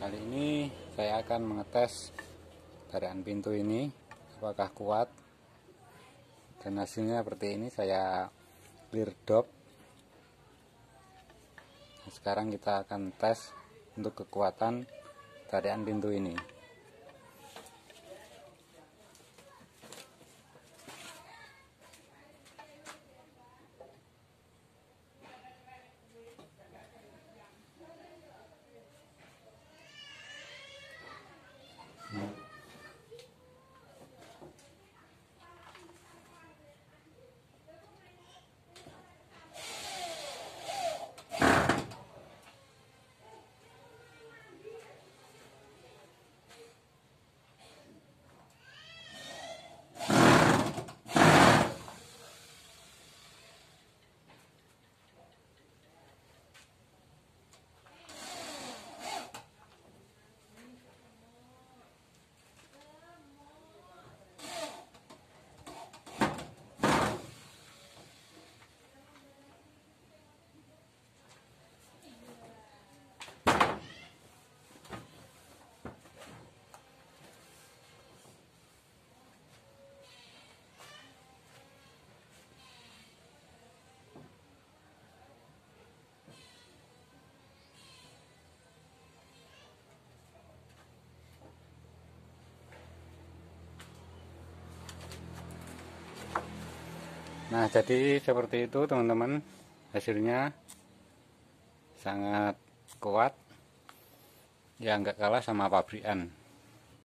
Kali ini saya akan mengetes tarian pintu ini apakah kuat dan hasilnya seperti ini saya clear drop nah, sekarang kita akan tes untuk kekuatan tarian pintu ini Nah, jadi seperti itu teman-teman. Hasilnya sangat kuat. Ya, nggak kalah sama pabrikan.